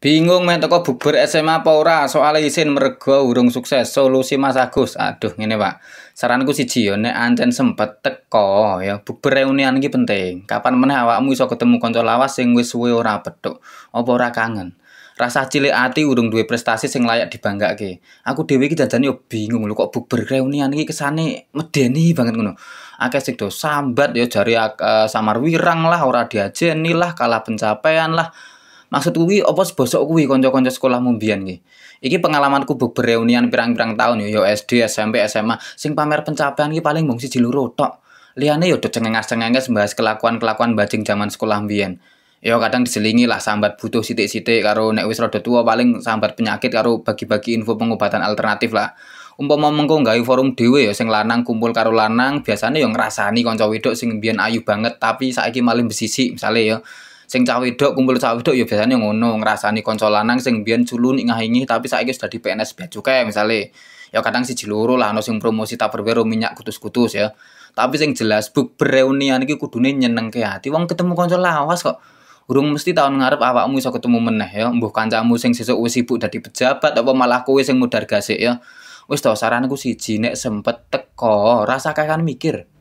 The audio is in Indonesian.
Bingung main toko bubur SMA apa ora soal isin mergo urung sukses solusi Mas Agus. Aduh ngene Pak. Saranku siji yo nek ancen sempet teko ya bubur reunian iki penting. Kapan meneh awakmu iso ketemu kanca lawas sing wis suwe ora petuk apa ora kangen. Rasa cilik ati urung duwe prestasi sing layak dibanggake. Aku dhewe iki dadane yo bingung lho kok bubur reunian iki kesane medeni banget ngono. Akeh sing do sambat yo jari uh, eh, samar wirang lah ora diajeni lah kalah pencapaian lah. Maksud kuwi apa sebosok kuwi kanca-kanca sekolahmu mbiyen iki? Iki pengalamanku bebereunian pirang-pirang tahun yo, SD, SMP, SMA sing pamer pencapaian iki paling mung siji loro tok. Liyane yo do cengengas-cengenges bahas kelakuan-kelakuan bajing zaman sekolah mbiyen. Ya kadang diselingi lah sambat butuh sitik-sitik karo nek wis rada tua paling sambat penyakit karo bagi-bagi info pengobatan alternatif lah. Umpama mengko nggawe forum dhewe ya sing lanang kumpul karo lanang biasanya ya ngrasani kanca wedok sing mbiyen ayu banget tapi saiki malah besisi misale ya sing cah wedok kumpul cah wedok ya biasanya ngono ngrasani kanca lanang sing biyen culun ngahingi tapi saiki sudah di PNS bea cukai misalnya ya kadang si loro lah ana sing promosi tupperware minyak kutus-kutus ya tapi sing jelas buk reunian iki kudune nyenengke hati wong ketemu kanca lawas kok urung mesti tahun ngarep awakmu iso ketemu meneh ya mbuh kancamu sing sesuk wis sibuk dadi pejabat apa malah kowe sing mudar gasik ya wis to saranku siji nek sempet teko rasa kan mikir